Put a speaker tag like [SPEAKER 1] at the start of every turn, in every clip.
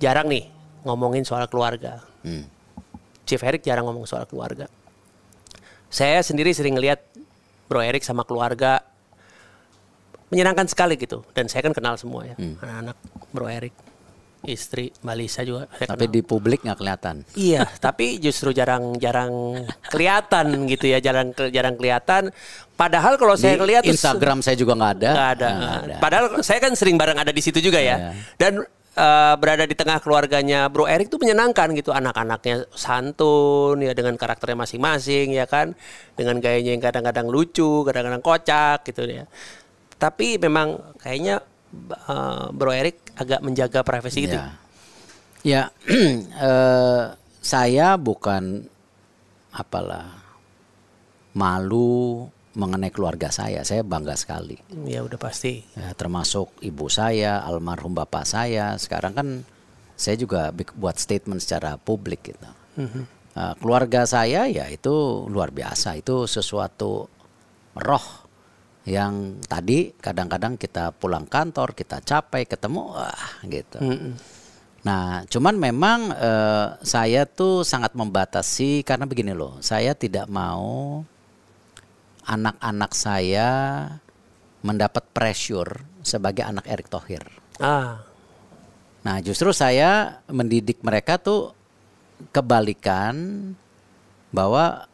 [SPEAKER 1] jarang nih ngomongin soal keluarga. Hmm. Chief Eric jarang ngomong soal keluarga. Saya sendiri sering lihat Bro Erik sama keluarga menyenangkan sekali gitu. Dan saya kan kenal semua ya, hmm. anak-anak Bro Erik, istri Mbak Lisa juga. Saya tapi kenal. di
[SPEAKER 2] publik nggak kelihatan.
[SPEAKER 1] Iya, tapi justru jarang-jarang kelihatan gitu ya, jarang jarang kelihatan.
[SPEAKER 2] Padahal kalau saya lihat Instagram saya juga nggak ada. Nggak ada. ada. Padahal
[SPEAKER 1] saya kan sering bareng ada di situ juga ya. Iya. Dan Eh, berada di tengah keluarganya Bro Erik tuh menyenangkan gitu anak-anaknya santun ya dengan karakternya masing-masing ya kan dengan gayanya yang kadang-kadang lucu kadang-kadang kocak gitu ya tapi memang kayaknya uh, Bro Erik agak menjaga privasi gitu. ya.
[SPEAKER 2] itu ya uh, saya bukan apalah malu mengenai keluarga saya. Saya bangga sekali.
[SPEAKER 1] Ya udah pasti. Ya,
[SPEAKER 2] termasuk ibu saya, almarhum bapak saya. Sekarang kan saya juga buat statement secara publik gitu. Mm -hmm. uh, keluarga saya ya itu luar biasa. Itu sesuatu roh yang tadi kadang-kadang kita pulang kantor kita capek ketemu wah gitu. Mm -hmm. Nah, cuman memang uh, saya tuh sangat membatasi karena begini loh, saya tidak mau anak-anak saya mendapat pressure sebagai anak Erick Thohir. Ah. Nah, justru saya mendidik mereka tuh kebalikan bahwa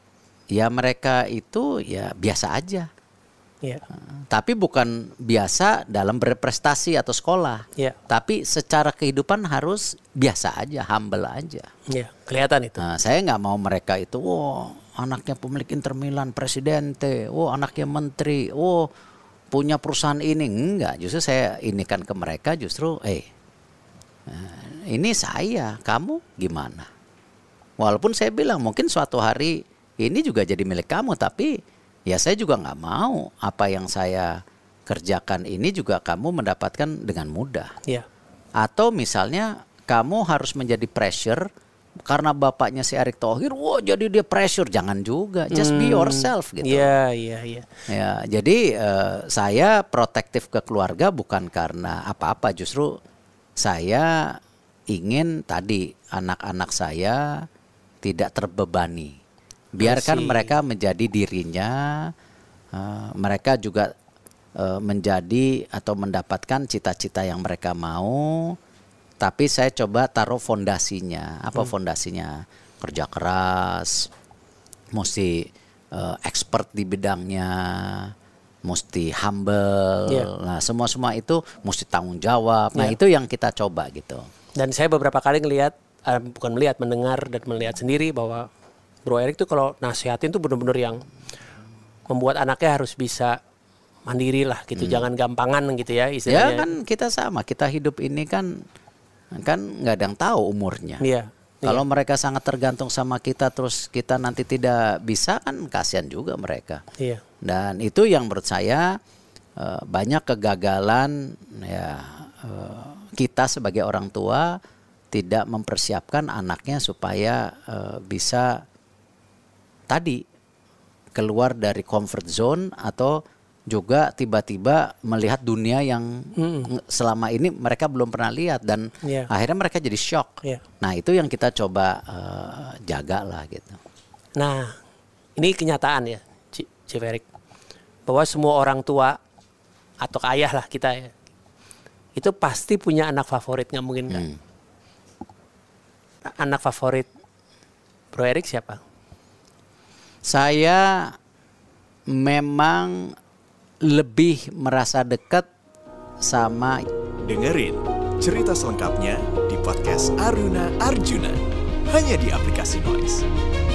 [SPEAKER 2] ya mereka itu ya biasa aja. Yeah. Ya. Tapi bukan biasa dalam berprestasi atau sekolah. Yeah. Tapi secara kehidupan harus biasa aja, humble aja. Yeah, kelihatan itu. Nah, saya nggak mau mereka itu, wow anaknya pemilik Inter Milan, presidente, oh anaknya menteri, oh punya perusahaan ini enggak. Justru saya ini kan ke mereka justru eh, eh ini saya, kamu gimana? Walaupun saya bilang mungkin suatu hari ini juga jadi milik kamu tapi ya saya juga nggak mau apa yang saya kerjakan ini juga kamu mendapatkan dengan mudah. Iya. Atau misalnya kamu harus menjadi pressure karena bapaknya si Erick Thohir, wow jadi dia pressure, jangan juga, just be hmm. yourself gitu. Iya, iya, iya. Ya, jadi uh, saya protektif ke keluarga bukan karena apa-apa, justru saya ingin tadi anak-anak saya tidak terbebani. Biarkan mereka menjadi dirinya, uh, mereka juga uh, menjadi atau mendapatkan cita-cita yang mereka mau tapi saya coba taruh fondasinya. Apa hmm. fondasinya? Kerja keras, mesti uh, expert di bidangnya, mesti humble. Yeah. Nah, semua-semua itu mesti tanggung jawab. Nah, iya. itu yang kita coba gitu.
[SPEAKER 1] Dan saya beberapa kali ngelihat uh, bukan melihat, mendengar dan melihat sendiri bahwa Bro Erik tuh kalau nasihatin tuh benar-benar yang membuat anaknya harus bisa mandiri lah gitu, hmm. jangan gampangan gitu ya, ya istilahnya. Ya kan
[SPEAKER 2] kita sama, kita hidup ini kan kan nggak ada yang tahu umurnya. Iya. iya. Kalau iya. mereka sangat tergantung sama kita terus kita nanti tidak bisa kan kasihan juga mereka. Iya. Dan itu yang menurut saya eh, banyak kegagalan ya eh, kita sebagai orang tua tidak mempersiapkan anaknya supaya eh, bisa tadi keluar dari comfort zone atau juga tiba-tiba melihat dunia yang hmm. selama ini mereka belum pernah lihat dan yeah. akhirnya mereka jadi shock. Yeah. Nah itu yang kita coba uh, jaga lah gitu.
[SPEAKER 1] Nah ini kenyataan ya, Ciferik, bahwa semua orang tua atau ayah lah kita ya, itu pasti punya anak favorit nggak mungkin kan? Anak favorit
[SPEAKER 2] Bro Erik siapa? Saya memang lebih merasa dekat sama dengerin cerita selengkapnya di podcast Aruna Arjuna hanya di aplikasi Noise.